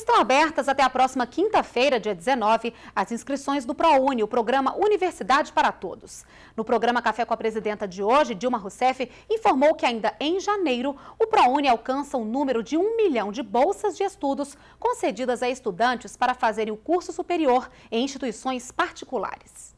Estão abertas até a próxima quinta-feira, dia 19, as inscrições do ProUni, o programa Universidade para Todos. No programa Café com a Presidenta de hoje, Dilma Rousseff informou que ainda em janeiro, o ProUni alcança o um número de um milhão de bolsas de estudos concedidas a estudantes para fazerem o curso superior em instituições particulares.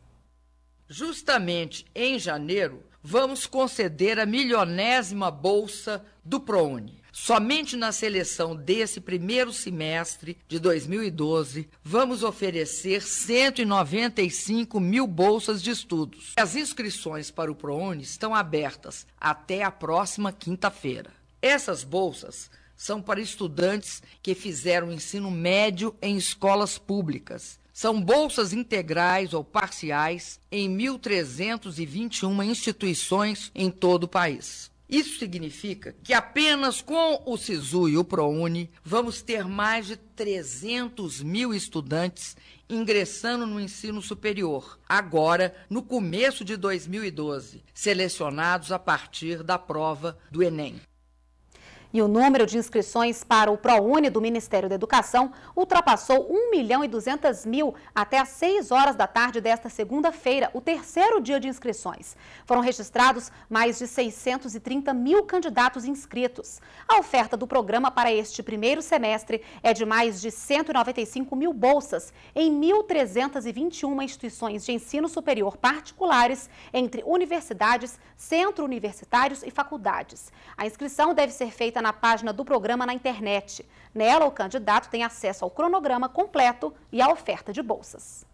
Justamente em janeiro, vamos conceder a milionésima bolsa do ProUni. Somente na seleção desse primeiro semestre de 2012, vamos oferecer 195 mil bolsas de estudos. As inscrições para o ProUni estão abertas até a próxima quinta-feira. Essas bolsas são para estudantes que fizeram ensino médio em escolas públicas. São bolsas integrais ou parciais em 1.321 instituições em todo o país. Isso significa que apenas com o SISU e o ProUni vamos ter mais de 300 mil estudantes ingressando no ensino superior, agora no começo de 2012, selecionados a partir da prova do Enem. E o número de inscrições para o ProUni do Ministério da Educação ultrapassou 1 milhão e 200 mil até às 6 horas da tarde desta segunda-feira, o terceiro dia de inscrições. Foram registrados mais de 630 mil candidatos inscritos. A oferta do programa para este primeiro semestre é de mais de 195 mil bolsas em 1.321 instituições de ensino superior particulares entre universidades, centro universitários e faculdades. A inscrição deve ser feita na página do programa na internet. Nela, o candidato tem acesso ao cronograma completo e à oferta de bolsas.